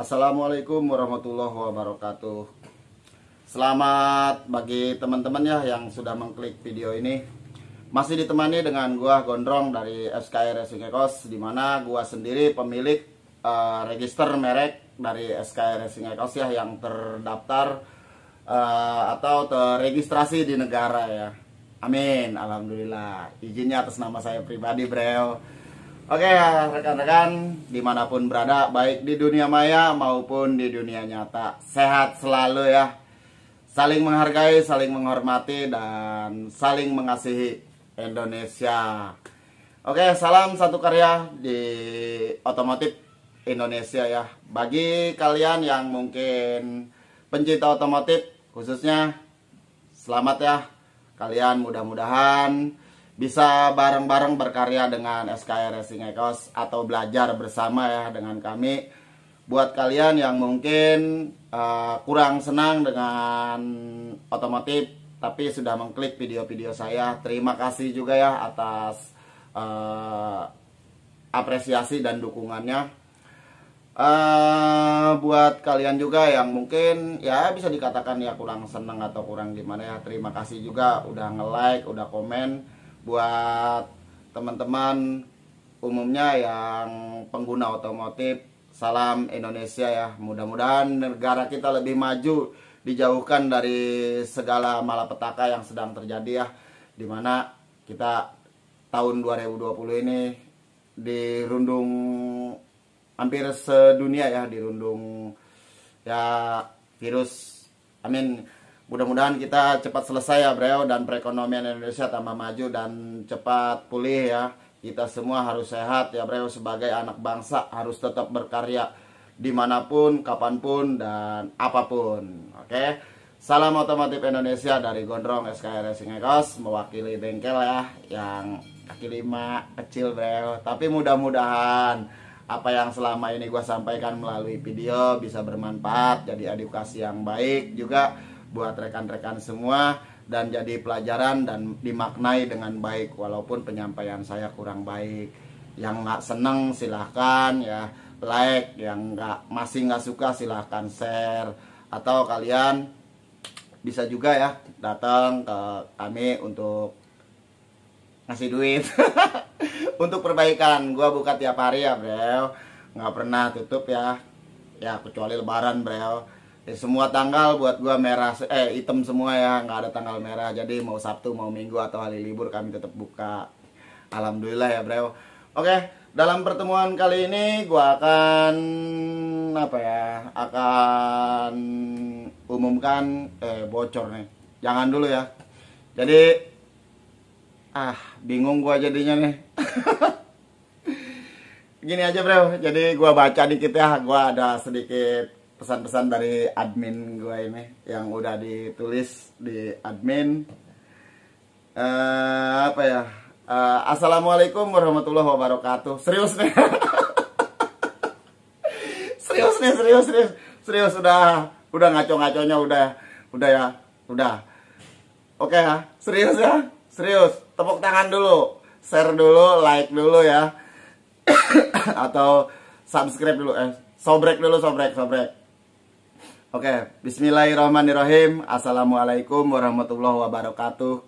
Assalamualaikum warahmatullahi wabarakatuh Selamat bagi teman-teman ya yang sudah mengklik video ini Masih ditemani dengan gua Gondrong dari SKI Racing Ecos Dimana gua sendiri pemilik uh, register merek dari SKI Racing Ecos ya Yang terdaftar uh, atau terregistrasi di negara ya Amin, Alhamdulillah Izinnya atas nama saya pribadi Breo Oke rekan-rekan dimanapun berada baik di dunia maya maupun di dunia nyata sehat selalu ya saling menghargai saling menghormati dan saling mengasihi Indonesia Oke salam satu karya di otomotif Indonesia ya bagi kalian yang mungkin pencinta otomotif khususnya selamat ya kalian mudah-mudahan bisa bareng-bareng berkarya dengan SKR Racing Ecos atau belajar bersama ya dengan kami. Buat kalian yang mungkin uh, kurang senang dengan otomotif tapi sudah mengklik video-video saya, terima kasih juga ya atas uh, apresiasi dan dukungannya. Uh, buat kalian juga yang mungkin ya bisa dikatakan ya kurang senang atau kurang gimana ya terima kasih juga udah nge like udah komen buat teman-teman umumnya yang pengguna otomotif salam Indonesia ya mudah-mudahan negara kita lebih maju dijauhkan dari segala malapetaka yang sedang terjadi ya dimana kita tahun 2020 ini dirundung hampir sedunia ya dirundung ya virus amin mudah-mudahan kita cepat selesai ya Bro dan perekonomian Indonesia tambah maju dan cepat pulih ya. Kita semua harus sehat ya Bro sebagai anak bangsa harus tetap berkarya dimanapun, kapanpun dan apapun. Oke. Salam otomotif Indonesia dari Gondrong SKR Racing Ecos mewakili bengkel ya yang kaki lima kecil bro tapi mudah-mudahan apa yang selama ini gue sampaikan melalui video bisa bermanfaat jadi edukasi yang baik juga buat rekan-rekan semua dan jadi pelajaran dan dimaknai dengan baik walaupun penyampaian saya kurang baik yang nggak seneng silahkan ya like yang nggak masih nggak suka silahkan share atau kalian bisa juga ya datang ke kami untuk ngasih duit untuk perbaikan gua buka tiap hari ya bro nggak pernah tutup ya ya kecuali lebaran bro Eh, semua tanggal buat gua merah eh hitam semua ya nggak ada tanggal merah jadi mau Sabtu mau Minggu atau hari libur kami tetap buka alhamdulillah ya bro oke dalam pertemuan kali ini gua akan apa ya akan umumkan eh bocor nih jangan dulu ya jadi ah bingung gua jadinya nih gini aja bro jadi gue baca dikit ya gue ada sedikit pesan-pesan dari admin gue ini yang udah ditulis di admin uh, apa ya uh, assalamualaikum warahmatullahi wabarakatuh serius nih serius nih serius serius serius sudah udah ngaco-ngaconya udah udah ya udah oke okay, ya serius ya serius tepuk tangan dulu share dulu like dulu ya atau subscribe dulu eh sobrek dulu sobrek sobrek Oke, okay. bismillahirrahmanirrahim. Assalamualaikum warahmatullahi wabarakatuh.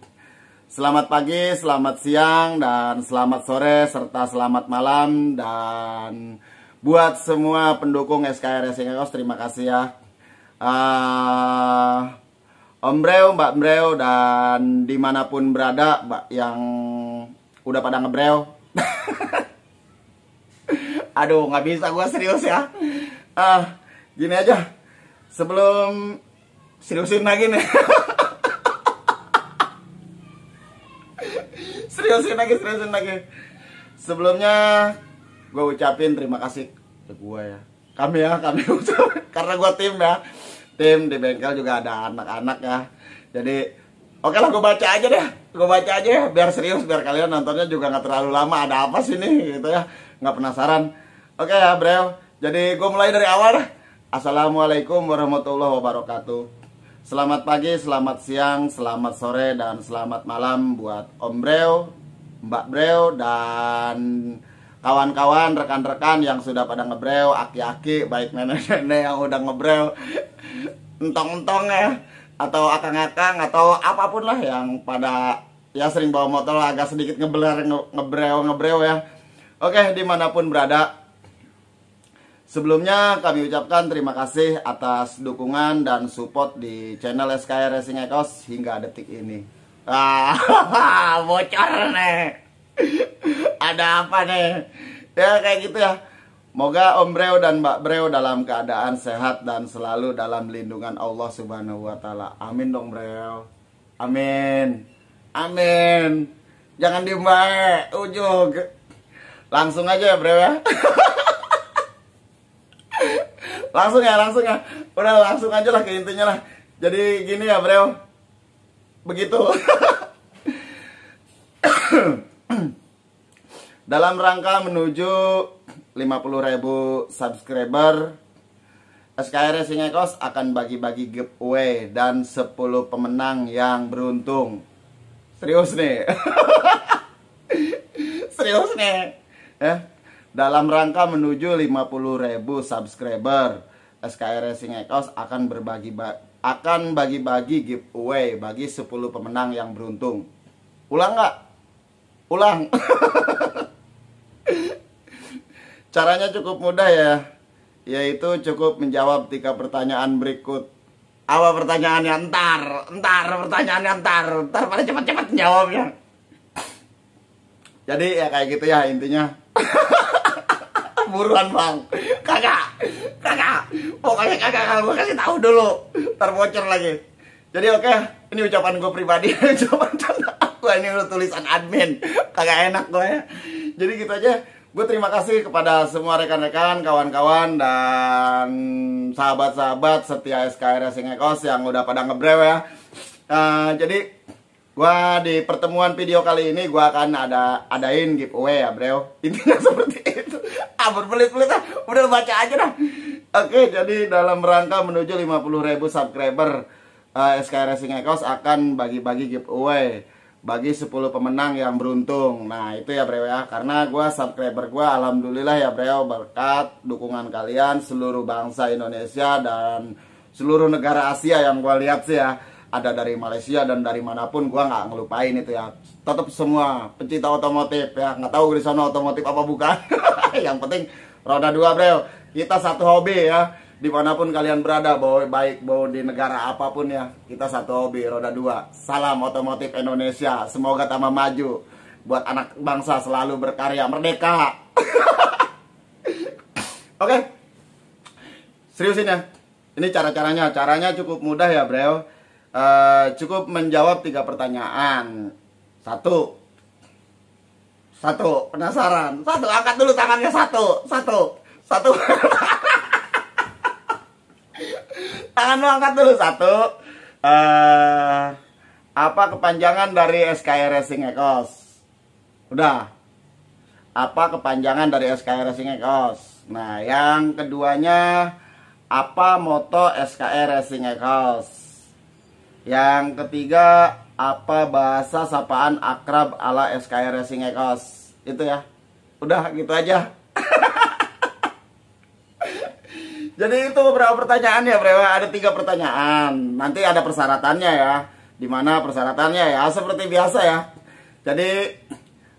Selamat pagi, selamat siang, dan selamat sore, serta selamat malam. Dan buat semua pendukung SKR Racing terima kasih ya. Uh, Om Breo, Mbak Breo, dan dimanapun berada, Mbak yang udah pada ngebreo. Aduh, nggak bisa gue serius ya. uh, gini aja sebelum seriusin lagi nih seriusin lagi seriusin lagi sebelumnya gue ucapin terima kasih ke gue ya kami ya kami karena gue tim ya tim di bengkel juga ada anak-anak ya jadi oke lah gue baca aja deh gue baca aja ya biar serius biar kalian nontonnya juga nggak terlalu lama ada apa sih nih gitu ya nggak penasaran oke ya Brel jadi gue mulai dari awal Assalamualaikum warahmatullahi wabarakatuh Selamat pagi, selamat siang, selamat sore, dan selamat malam buat Om Breo, Mbak Breo, dan kawan-kawan, rekan-rekan yang sudah pada ngebreo, aki-aki, baik nenek-nenek yang udah ngebreo, entong-entong ya, atau akang-akang, atau apapun lah yang pada ya sering bawa motor agak sedikit ngebeler, ngebreo, ngebreo ya. Oke, dimanapun berada, Sebelumnya kami ucapkan terima kasih atas dukungan dan support di channel SKR Racing Ecos hingga detik ini. Ah, bocor nih. Ada apa nih? Ya kayak gitu ya. Moga Om Breo dan Mbak Breo dalam keadaan sehat dan selalu dalam lindungan Allah Subhanahu wa taala. Amin dong Breo. Amin. Amin. Jangan diem ujug. ujung. Langsung aja ya Breo ya. langsung ya langsung ya udah langsung aja lah ke intinya lah jadi gini ya bro begitu dalam rangka menuju 50.000 subscriber SKR Racing Ecos akan bagi-bagi giveaway dan 10 pemenang yang beruntung serius nih serius nih eh dalam rangka menuju 50.000 subscriber, SKR Racing Ecos akan berbagi ba akan bagi-bagi giveaway bagi 10 pemenang yang beruntung. Ulang nggak? Ulang. Caranya cukup mudah ya, yaitu cukup menjawab tiga pertanyaan berikut. Apa pertanyaannya? Ntar, ntar, pertanyaannya ntar, ntar pada cepat-cepat jawabnya. Jadi ya kayak gitu ya intinya buruan bang kakak kakak pokoknya kakak kalau gue kasih tahu dulu terbocor lagi jadi oke okay, ini ucapan gue pribadi ucapan aku ini udah tulisan admin kagak enak gue ya jadi gitu aja gue terima kasih kepada semua rekan-rekan kawan-kawan dan sahabat-sahabat setia SKRS ekos yang udah pada ngebrew ya uh, jadi gue di pertemuan video kali ini gue akan ada adain giveaway ya bro intinya seperti itu berbelit-belit dah. Udah baca aja dah. Oke, jadi dalam rangka menuju 50.000 subscriber uh, eh, SK Racing Ecos akan bagi-bagi giveaway bagi 10 pemenang yang beruntung. Nah, itu ya Bro ya. Karena gue subscriber gue, alhamdulillah ya Bro ya, berkat dukungan kalian seluruh bangsa Indonesia dan seluruh negara Asia yang gue lihat sih ya ada dari Malaysia dan dari manapun gua nggak ngelupain itu ya tetap semua pencinta otomotif ya nggak tahu di sana otomotif apa bukan yang penting roda dua bro kita satu hobi ya dimanapun kalian berada bawa baik di negara apapun ya kita satu hobi roda dua salam otomotif Indonesia semoga tambah maju buat anak bangsa selalu berkarya merdeka oke okay. seriusin ya ini cara-caranya caranya cukup mudah ya bro uh, cukup menjawab tiga pertanyaan. Satu, satu penasaran, satu angkat dulu tangannya satu, satu, satu. Tangan lu angkat dulu satu. Uh, apa kepanjangan dari SKR Racing Ecos? Udah. Apa kepanjangan dari SKR Racing Ecos? Nah, yang keduanya apa moto SKR Racing Ecos? Yang ketiga, apa bahasa sapaan akrab ala SKR Racing Ecos? Itu ya. Udah gitu aja. Jadi itu beberapa pertanyaan ya, Brewa. Ada tiga pertanyaan. Nanti ada persyaratannya ya. Dimana persyaratannya ya, seperti biasa ya. Jadi,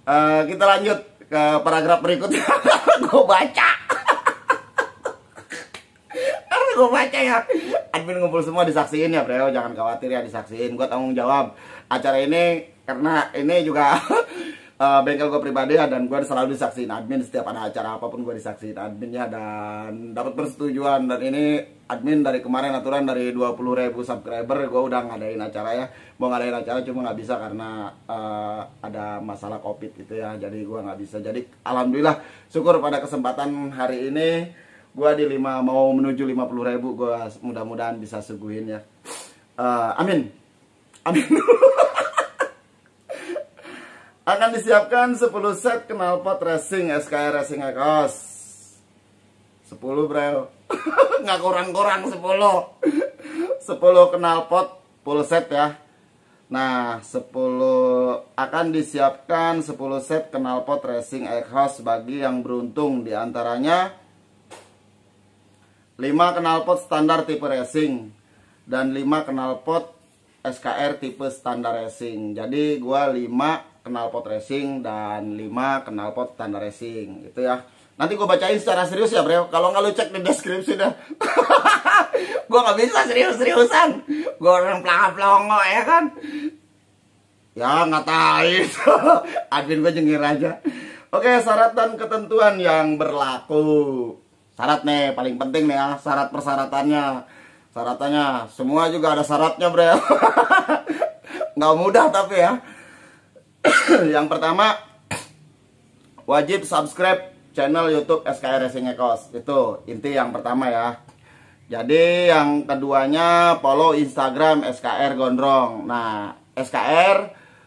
uh, kita lanjut ke paragraf berikutnya. Gue baca gue baca ya admin ngumpul semua disaksiin ya Bro jangan khawatir ya disaksiin gue tanggung jawab acara ini karena ini juga uh, bengkel gue pribadi ya dan gue selalu disaksiin admin setiap ada acara apapun gue disaksiin adminnya dan dapat persetujuan dan ini admin dari kemarin aturan dari ribu subscriber gue udah ngadain acara ya mau ngadain acara cuma nggak bisa karena uh, ada masalah covid gitu ya jadi gue nggak bisa jadi alhamdulillah syukur pada kesempatan hari ini gua di lima mau menuju lima puluh ribu gua mudah-mudahan bisa suguhin ya uh, amin amin akan disiapkan 10 set knalpot racing SKR racing ekos 10 bro nggak kurang-kurang 10 10 knalpot full set ya Nah, 10 akan disiapkan 10 set knalpot racing exhaust bagi yang beruntung diantaranya 5 knalpot standar tipe racing dan 5 knalpot SKR tipe standar racing. Jadi gua 5 knalpot racing dan 5 knalpot standar racing gitu ya. Nanti gue bacain secara serius ya bro Kalau nggak lu cek di deskripsi dah Gue nggak bisa serius-seriusan Gue orang pelangga-pelongo ya kan Ya ngatain Admin gue jengir aja Oke syarat dan ketentuan yang berlaku syarat nih paling penting nih ya syarat persyaratannya syaratannya semua juga ada syaratnya bre nggak mudah tapi ya yang pertama wajib subscribe channel YouTube SKR Racing ecos itu inti yang pertama ya jadi yang keduanya follow Instagram SKR Gondrong nah SKR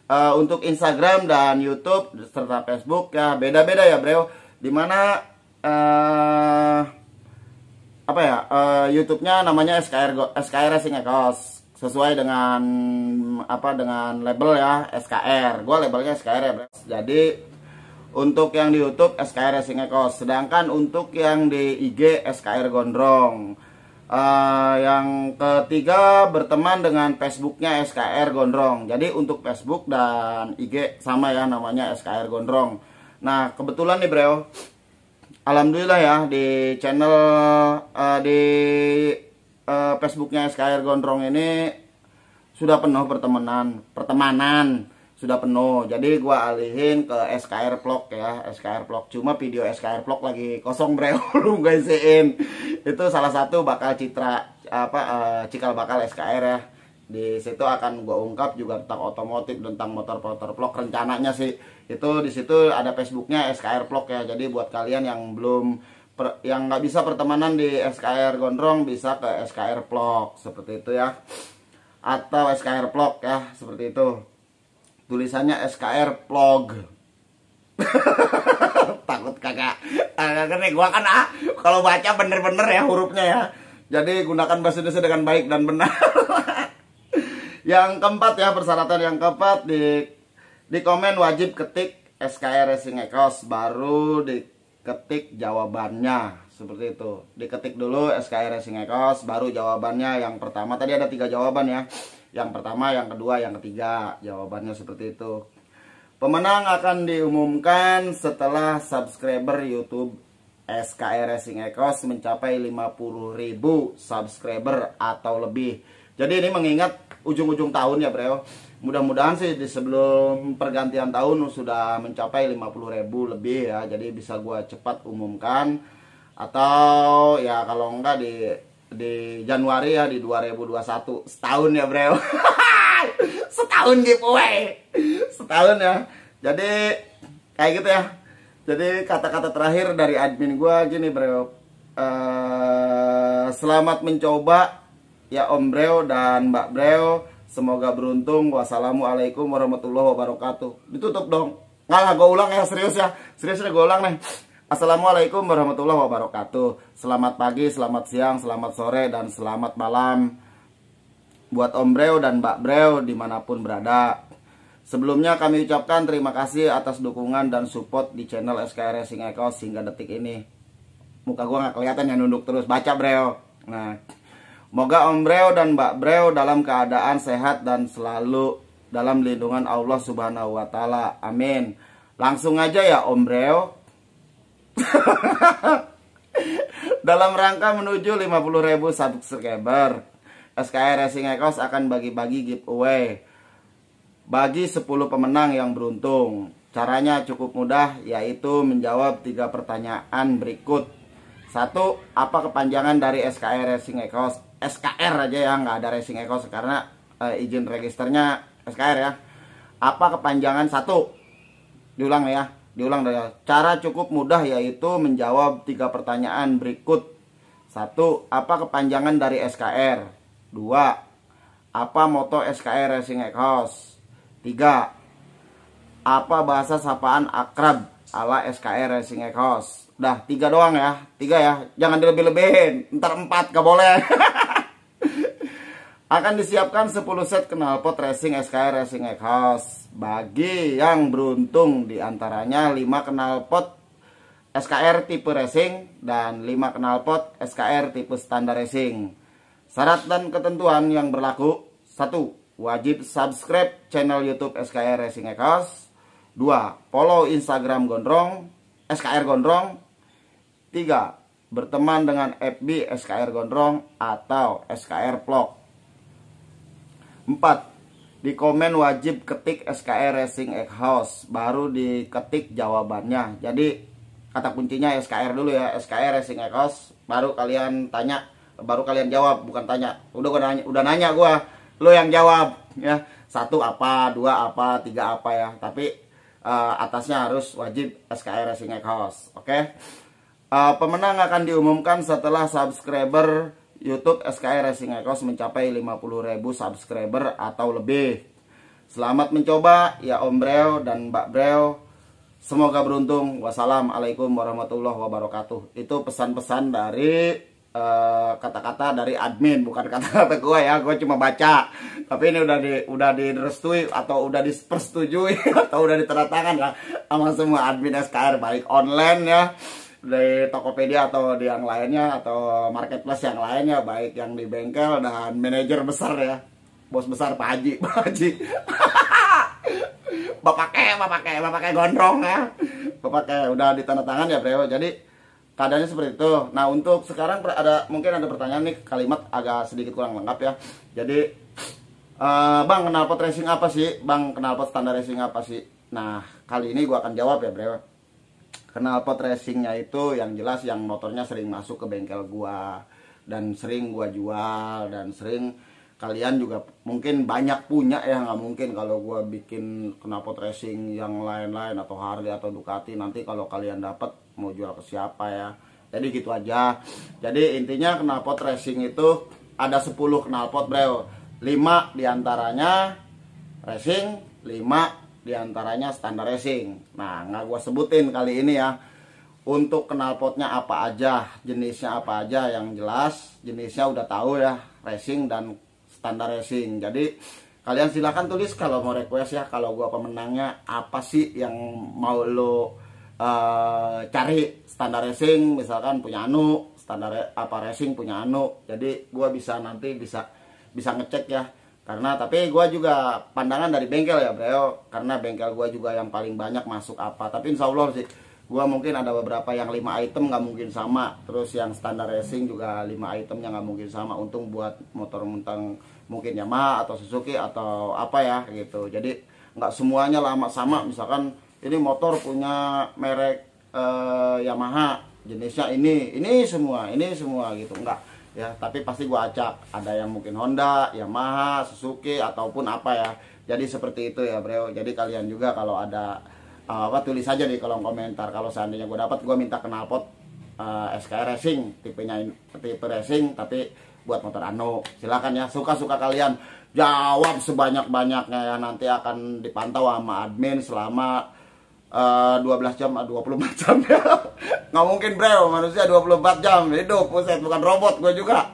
uh, eh, untuk Instagram dan YouTube serta Facebook ya beda-beda ya bro dimana uh, apa ya uh, YouTube-nya namanya SKR SKR Racing Ecos sesuai dengan apa dengan label ya SKR gue labelnya SKR ya bro. jadi untuk yang di YouTube SKR Racing Ecos sedangkan untuk yang di IG SKR Gondrong uh, yang ketiga berteman dengan Facebooknya SKR Gondrong jadi untuk Facebook dan IG sama ya namanya SKR Gondrong nah kebetulan nih bro alhamdulillah ya di channel uh, di uh, Facebooknya SKR Gondrong ini sudah penuh pertemanan pertemanan sudah penuh jadi gua alihin ke SKR Vlog ya SKR Vlog cuma video SKR Vlog lagi kosong bre lu guys itu salah satu bakal citra apa uh, cikal bakal SKR ya di situ akan gue ungkap juga tentang otomotif tentang motor-motor vlog rencananya sih itu di situ ada Facebooknya SKR vlog ya jadi buat kalian yang belum per, yang nggak bisa pertemanan di SKR Gondrong bisa ke SKR vlog seperti itu ya atau SKR vlog ya seperti itu tulisannya SKR vlog takut kakak agak keren gua kan ah kalau baca bener-bener ya hurufnya ya jadi gunakan bahasa Indonesia dengan baik dan benar Yang keempat ya persyaratan yang keempat di di komen wajib ketik SKR Racing Ecos baru diketik jawabannya seperti itu diketik dulu SKR Racing Ecos baru jawabannya yang pertama tadi ada tiga jawaban ya yang pertama yang kedua yang ketiga jawabannya seperti itu pemenang akan diumumkan setelah subscriber YouTube SKR Racing Ecos mencapai 50.000 subscriber atau lebih jadi ini mengingat ujung-ujung tahun ya Bro. Mudah-mudahan sih di sebelum pergantian tahun sudah mencapai 50.000 lebih ya. Jadi bisa gua cepat umumkan atau ya kalau enggak di di Januari ya di 2021 setahun ya Bro. setahun giveaway. Setahun ya. Jadi kayak gitu ya. Jadi kata-kata terakhir dari admin gua gini Bro. Uh, eh, selamat mencoba ya Om Breo dan Mbak Breo semoga beruntung wassalamualaikum warahmatullahi wabarakatuh ditutup dong nggak lah gue ulang ya serius ya serius ya gue ulang nih Assalamualaikum warahmatullahi wabarakatuh Selamat pagi, selamat siang, selamat sore, dan selamat malam Buat Om Breo dan Mbak Breo dimanapun berada Sebelumnya kami ucapkan terima kasih atas dukungan dan support di channel SKR Racing Echo sehingga detik ini Muka gue nggak kelihatan yang nunduk terus, baca Breo Nah Moga Om Breo dan Mbak Breo dalam keadaan sehat dan selalu dalam lindungan Allah Subhanahu wa taala. Amin. Langsung aja ya Om Breo. dalam rangka menuju 50.000 subscriber, SKR Racing Ecos akan bagi-bagi giveaway bagi 10 pemenang yang beruntung. Caranya cukup mudah yaitu menjawab tiga pertanyaan berikut. Satu, Apa kepanjangan dari SKR Racing Ecos? SKR aja ya nggak ada racing ekos karena uh, izin registernya SKR ya apa kepanjangan satu diulang ya diulang dari ya. cara cukup mudah yaitu menjawab tiga pertanyaan berikut satu apa kepanjangan dari SKR dua apa moto SKR Racing ekos tiga apa bahasa sapaan akrab ala SKR Racing ekos dah tiga doang ya tiga ya jangan dilebih-lebihin ntar empat gak boleh Akan disiapkan 10 set knalpot racing SKR Racing Egghouse Bagi yang beruntung diantaranya 5 knalpot SKR tipe racing dan 5 knalpot SKR tipe standar racing Syarat dan ketentuan yang berlaku satu Wajib subscribe channel Youtube SKR Racing Egghouse 2. Follow Instagram Gondrong SKR Gondrong 3. Berteman dengan FB SKR Gondrong atau SKR Vlog 4. Di komen wajib ketik SKR Racing Egg House baru diketik jawabannya. Jadi kata kuncinya SKR dulu ya, SKR Racing Egg House baru kalian tanya, baru kalian jawab, bukan tanya. Udah gua nanya, udah nanya gua, lo yang jawab ya. Satu apa, dua apa, tiga apa ya. Tapi uh, atasnya harus wajib SKR Racing Egg House, oke? Okay? Uh, eh, pemenang akan diumumkan setelah subscriber YouTube SKR Racing Ecos mencapai 50.000 subscriber atau lebih. Selamat mencoba ya Om Breo dan Mbak Breo. Semoga beruntung. Wassalamualaikum warahmatullahi wabarakatuh. Itu pesan-pesan dari eh, kata-kata uh, dari admin, bukan kata-kata gue ya. Gue cuma baca. Tapi ini udah di udah direstui atau udah dipersetujui atau udah diteratakan lah sama semua admin SKR baik online ya dari Tokopedia atau di yang lainnya atau marketplace yang lainnya baik yang di bengkel dan manajer besar ya bos besar Pak Haji Pak Haji bapak ke bapak ke bapak ke gondrong ya bapak ke udah ditandatangan ya Bro jadi keadaannya seperti itu nah untuk sekarang ada mungkin ada pertanyaan nih kalimat agak sedikit kurang lengkap ya jadi uh, Bang pot racing apa sih Bang pot standar racing apa sih nah kali ini gua akan jawab ya Bro knalpot racingnya itu yang jelas yang motornya sering masuk ke bengkel gua dan sering gua jual dan sering kalian juga mungkin banyak punya ya nggak mungkin kalau gua bikin knalpot racing yang lain-lain atau Harley atau Ducati nanti kalau kalian dapat mau jual ke siapa ya jadi gitu aja jadi intinya knalpot racing itu ada 10 knalpot bro 5 diantaranya racing 5 diantaranya standar racing nah nggak gue sebutin kali ini ya untuk knalpotnya apa aja jenisnya apa aja yang jelas jenisnya udah tahu ya racing dan standar racing jadi kalian silahkan tulis kalau mau request ya kalau gue pemenangnya apa sih yang mau lo uh, cari standar racing misalkan punya Anu standar apa racing punya Anu jadi gue bisa nanti bisa bisa ngecek ya karena tapi gue juga pandangan dari bengkel ya bro karena bengkel gue juga yang paling banyak masuk apa tapi insya Allah sih gue mungkin ada beberapa yang 5 item nggak mungkin sama terus yang standar racing juga 5 itemnya nggak mungkin sama untung buat motor muntang mungkin Yamaha atau Suzuki atau apa ya gitu jadi nggak semuanya lama sama misalkan ini motor punya merek uh, Yamaha jenisnya ini ini semua ini semua gitu nggak ya tapi pasti gue acak ada yang mungkin Honda Yamaha Suzuki ataupun apa ya jadi seperti itu ya bro jadi kalian juga kalau ada uh, apa tulis aja di kolom komentar kalau seandainya gue dapat gue minta knalpot uh, eh, SK Racing tipenya tipe racing tapi buat motor Ano silakan ya suka-suka kalian jawab sebanyak-banyaknya ya nanti akan dipantau sama admin selama uh, eh, 12 jam, 24 ah, jam ya. Nggak mungkin bro manusia 24 jam hidup, puset, bukan robot gue juga.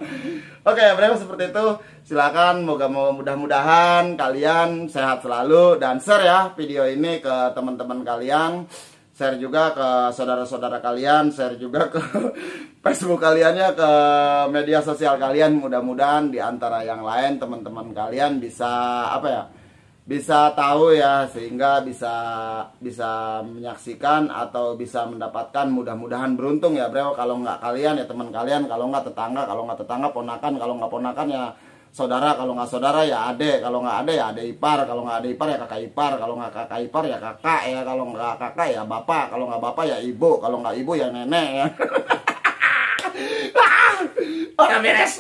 Oke, okay, bro seperti itu. Silakan, moga mudah-mudahan kalian sehat selalu dan share ya video ini ke teman-teman kalian. Share juga ke saudara-saudara kalian, share juga ke Facebook kalian ya, ke media sosial kalian. Mudah-mudahan di antara yang lain teman-teman kalian bisa apa ya? bisa tahu ya sehingga bisa bisa menyaksikan atau bisa mendapatkan mudah-mudahan beruntung ya Bro kalau nggak kalian ya teman kalian kalau nggak tetangga kalau nggak tetangga ponakan kalau nggak ponakan ya saudara kalau nggak saudara ya ade kalau nggak ade ya ade ipar kalau nggak ade ipar ya kakak ipar kalau nggak kakak ipar ya kakak ya kalau nggak kakak ya bapak kalau nggak bapak ya ibu kalau nggak ibu ya nenek ya Ah! Orang beres,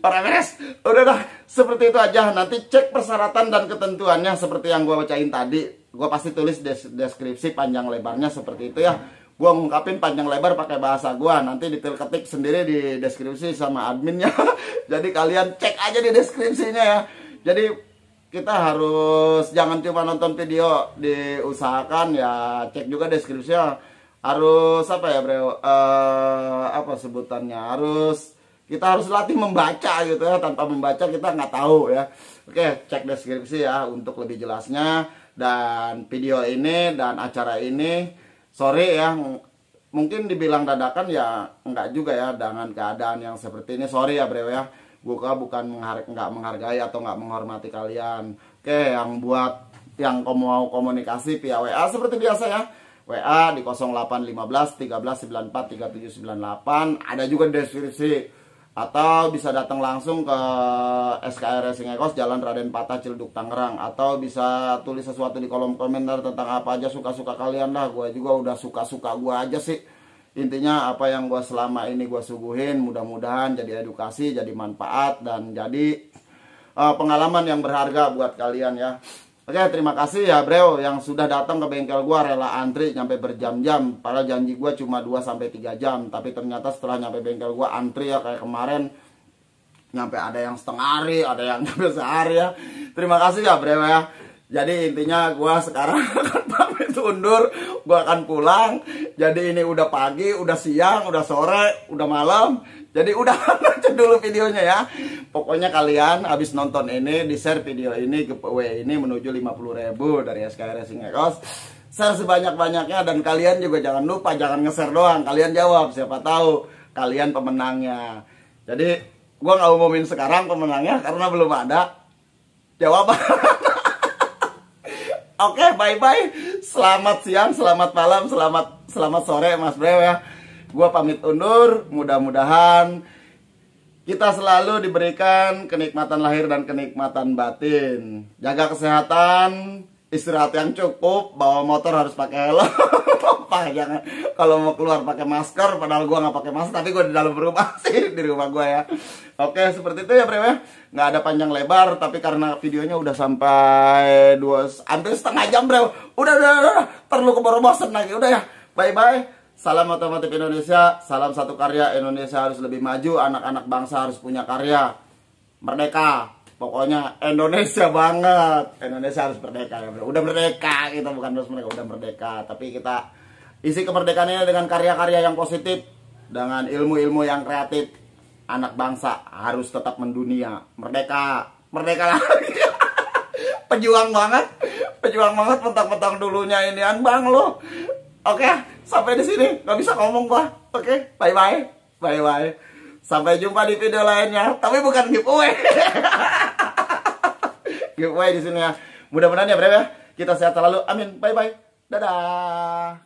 orang beres. Udah dah, seperti itu aja. Nanti cek persyaratan dan ketentuannya seperti yang gue bacain tadi. Gue pasti tulis des deskripsi panjang lebarnya seperti itu ya. Gue ngungkapin panjang lebar pakai bahasa gue. Nanti detail ketik sendiri di deskripsi sama adminnya. Jadi kalian cek aja di deskripsinya ya. Jadi kita harus jangan cuma nonton video diusahakan ya cek juga deskripsinya harus apa ya bro uh, apa sebutannya harus kita harus latih membaca gitu ya tanpa membaca kita nggak tahu ya oke cek deskripsi ya untuk lebih jelasnya dan video ini dan acara ini sorry ya mungkin dibilang dadakan ya nggak juga ya dengan keadaan yang seperti ini sorry ya bro ya buka bukan menghar nggak menghargai atau nggak menghormati kalian oke yang buat yang mau komunikasi via WA seperti biasa ya WA di 0815 13 94 3798 ada juga deskripsi atau bisa datang langsung ke SKR Racing Jalan Raden Patah Cilduk Tangerang atau bisa tulis sesuatu di kolom komentar tentang apa aja suka-suka kalian lah gue juga udah suka-suka gue aja sih intinya apa yang gue selama ini gue suguhin mudah-mudahan jadi edukasi jadi manfaat dan jadi eh, pengalaman yang berharga buat kalian ya Oke, terima kasih ya Breo yang sudah datang ke bengkel gua rela antri sampai berjam-jam. Padahal janji gua cuma 2 sampai 3 jam, tapi ternyata setelah nyampe bengkel gua antri ya kayak kemarin nyampe ada yang setengah hari, ada yang nyampe sehari ya. Terima kasih ya Breo ya. Jadi intinya gua sekarang akan pamit undur, gua akan pulang. Jadi ini udah pagi, udah siang, udah sore, udah malam. Jadi udah nonton dulu videonya ya. Pokoknya kalian habis nonton ini, di-share video ini ke PW ini menuju 50.000 dari SK Racing Ecos. Share sebanyak-banyaknya dan kalian juga jangan lupa jangan nge-share doang. Kalian jawab siapa tahu kalian pemenangnya. Jadi gua nggak umumin sekarang pemenangnya karena belum ada jawaban. Oke, okay, bye bye. Selamat siang, selamat malam, selamat selamat sore Mas Brew ya. Gua pamit undur, mudah-mudahan kita selalu diberikan kenikmatan lahir dan kenikmatan batin. Jaga kesehatan, istirahat yang cukup, bawa motor harus pakai helm. jangan kalau mau keluar pakai masker padahal gue nggak pakai masker tapi gue di dalam rumah sih di rumah gue ya oke seperti itu ya Brewe. ya nggak ada panjang lebar tapi karena videonya udah sampai dua hampir setengah jam bro udah udah, udah, udah. terlalu keborosan lagi udah ya bye bye Salam otomotif Indonesia, salam satu karya Indonesia harus lebih maju, anak-anak bangsa harus punya karya. Merdeka. Pokoknya Indonesia banget. Indonesia harus merdeka ya, Udah merdeka kita gitu, bukan harus merdeka, udah merdeka, tapi kita isi kemerdekaannya dengan karya-karya yang positif, dengan ilmu-ilmu yang kreatif. Anak bangsa harus tetap mendunia. Merdeka. Merdeka lagi. Pejuang banget. Pejuang banget mentang-mentang dulunya ini anbang loh. Oke, okay, sampai di sini nggak bisa ngomong gua. Oke, okay, bye bye, bye bye. Sampai jumpa di video lainnya. Tapi bukan giveaway. giveaway di sini ya. Mudah-mudahan ya, Bre ya. Kita sehat selalu. Amin. Bye bye. Dadah.